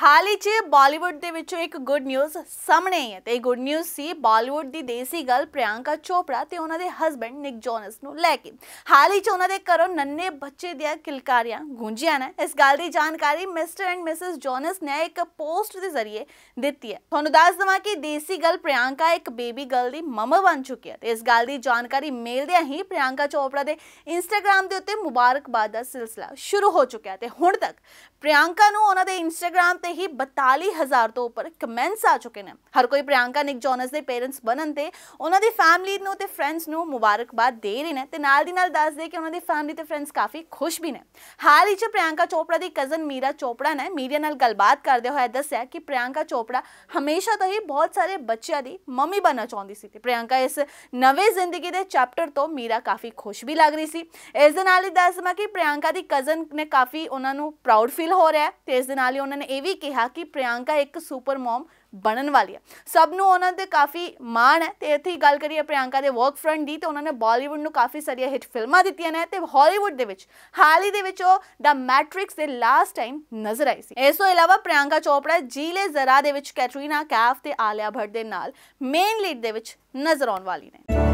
ਹਾਲ ਹੀ 'ਚ ਬਾਲੀਵੁੱਡ ਦੇ ਵਿੱਚੋਂ ਇੱਕ ਗੁੱਡ ਨਿਊਜ਼ ਸਾਹਮਣੇ ਆਈ ਹੈ ਤੇ ਇਹ ਗੁੱਡ ਨਿਊਜ਼ ਸੀ ਬਾਲੀਵੁੱਡ ਦੀ ਦੇਸੀ ਗੱਲ ਪ੍ਰਿਆੰਕਾ ਚੋਪੜਾ ਤੇ ਉਹਨਾਂ ਦੇ ਹਸਬੰਡ ਨਿਕ ਜੋਨਸ ਨੂੰ ਲੈ ਕੇ ਹਾਲ ਹੀ 'ਚ ਉਹਨਾਂ ਦੇ ਘਰੋਂ ਨੰਨੇ ਬੱਚੇ ਦੀਆਂ ਕਿਲਕਾਰੀਆਂ ਗੂੰਜੀਆਂ ਨੇ ਇਸ ਗੱਲ ਦੀ ਜਾਣਕਾਰੀ ਮਿਸਟਰ ਐਂਡ ਮਿਸਿਸ ਜੋਨਸ ਨੇ ਇੱਕ ਪੋਸਟ ਦੇ ਜ਼ਰੀਏ ਦਿੱਤੀ ਹੈ ਤੁਹਾਨੂੰ ਦੱਸ ਦਵਾਂ ਕਿ ਦੇਸੀ ਗੱਲ ਪ੍ਰਿਆੰਕਾ ਇੱਕ ਬੇਬੀ ਗਰਲ ਦੀ ਮਮਾ ਬਣ ਚੁੱਕੀ ਹੈ ਤੇ ਇਸ ਗੱਲ ਦੀ ਜਾਣਕਾਰੀ ਮਿਲਦਿਆਂ ਹੀ ਪ੍ਰਿਆੰਕਾ ਚੋਪੜਾ ਦੇ ਇੰਸਟਾਗ੍ਰam ਦੇ ਉੱਤੇ ਮੁਬਾਰਕਬਾਦ ਦਾ ਸਿਲਸਿਲਾ ਸ਼ੁਰੂ ਹੋ ਚੁੱਕਿਆ ਤੇ ਹੁਣ ਤੱਕ ਪ੍ਰਿਆੰਕਾ ਨੂੰ ਉਹਨਾਂ ਦੇ ਇੰਸਟਾਗ੍ਰam ਤੇ ਹੀ 42000 ਤੋਂ ਉੱਪਰ ਕਮੈਂਟਸ ਆ ਚੁੱਕੇ ਨੇ ਹਰ ਕੋਈ ਪ੍ਰਿਆੰਕਾ ਨਿਕ ਜੋਨਸ ਦੇ ਪੇਰੈਂਟਸ ਬਣਨ ਤੇ ਉਹਨਾਂ ਦੀ ਫੈਮਿਲੀ ਨੂੰ ਤੇ ਫਰੈਂਡਸ ਨੂੰ ਮੁਬਾਰਕਬਾਦ ਦੇ ਰਹੇ ਨੇ ਤੇ ਨਾਲ ਦੀ ਨਾਲ ਦੱਸ ਦੇ ਕਿ ਉਹਨਾਂ ਦੀ ਫੈਮਿਲੀ ਤੇ ਫਰੈਂਡਸ ਕਾਫੀ ਖੁਸ਼ ਵੀ ਨੇ ਹਾਲ ਹੀ 'ਚ ਪ੍ਰਿਆੰਕਾ ਚੋਪੜਾ ਦੀ ਕਜ਼ਨ ਮੀਰਾ ਚੋਪੜਾ ਨੇ ਮੀਡੀਆ ਨਾਲ ਗੱਲਬਾਤ ਕਰਦੇ ਹੋਏ ਦੱਸਿਆ ਕਿ ਪ੍ਰਿਆੰਕਾ ਚੋਪੜਾ ਹਮੇਸ਼ਾ ਤੋਂ ਹੀ ਬਹੁਤ ਸਾਰੇ ਬੱਚਿਆਂ ਦੀ ਮੰਮੀ ਬਣਨਾ ਚਾਹੁੰਦੀ ਸੀ ਤੇ ਪ੍ਰਿਆੰਕਾ ਇਸ ਨਵੇਂ ਜ਼ਿੰਦਗੀ ਦੇ ਚੈਪਟਰ ਤੋਂ ਮੀਰਾ ਕਾਫੀ ਖੁਸ਼ ਵੀ ਲੱਗ ਰਹੀ ਸੀ ਇਸ ਦੇ ਨਾਲ ਹੀ ਦੱਸਦਾ ਕਿ ਪ੍ਰਿਆੰਕਾ ਦੀ ਕਜ਼ਨ ਨੇ ਕਾਫੀ ਉਹਨਾਂ ਨੂੰ ਪ੍ਰਾਊਡ ਫੀਲ ਹੋ ਰਿਹਾ ਤੇ ਇਸ ਦੇ ਨਾਲ ਹੀ ਉਹਨਾਂ ਨੇ ਇਹ ਵੀ ਕਿਹਾ ਕਿ ਪ੍ਰਿਆੰਕਾ ਇੱਕ ਸੁਪਰ ਮਮ ਬਣਨ ਵਾਲੀ ਹੈ ਸਭ ਨੂੰ ਉਹਨਾਂ ਤੇ ਕਾਫੀ ਮਾਣ ਹੈ ਤੇ ਇੱਥੇ ਗੱਲ ਕਰੀਏ ਪ੍ਰਿਆੰਕਾ ਦੇ ਵਰਕ ਫਰੰਟ ਦੀ ਤੇ ਉਹਨਾਂ ਨੇ ਬਾਲੀਵੁੱਡ ਨੂੰ ਕਾਫੀ ਸਾਰੀਆਂ ਹਿੱਟ ਫਿਲਮਾਂ ਦਿੱਤੀਆਂ ਨੇ ਤੇ ਹਾਲੀਵੁੱਡ ਦੇ ਵਿੱਚ ਹਾਲ ਹੀ ਦੇ ਵਿੱਚ ਉਹ ਦਾ ਮੈਟ੍ਰਿਕਸ ਦੇ ਲਾਸਟ ਟਾਈਮ ਨਜ਼ਰ ਆਈ ਸੀ ਇਸ ਤੋਂ ਇਲਾਵਾ ਪ੍ਰਿਆੰਕਾ ਚੋਪੜਾ ਜੀਲੇ ਜ਼ਰਾ ਦੇ ਵਿੱਚ ਕੈਟਰੀਨਾ ਕੈਫ ਤੇ ਆਲਿਆ ਭੱਟ ਦੇ ਨਾਲ ਮੇਨ ਲੀਡ ਦੇ ਵਿੱਚ ਨਜ਼ਰ ਆਉਣ ਵਾਲੀ ਨੇ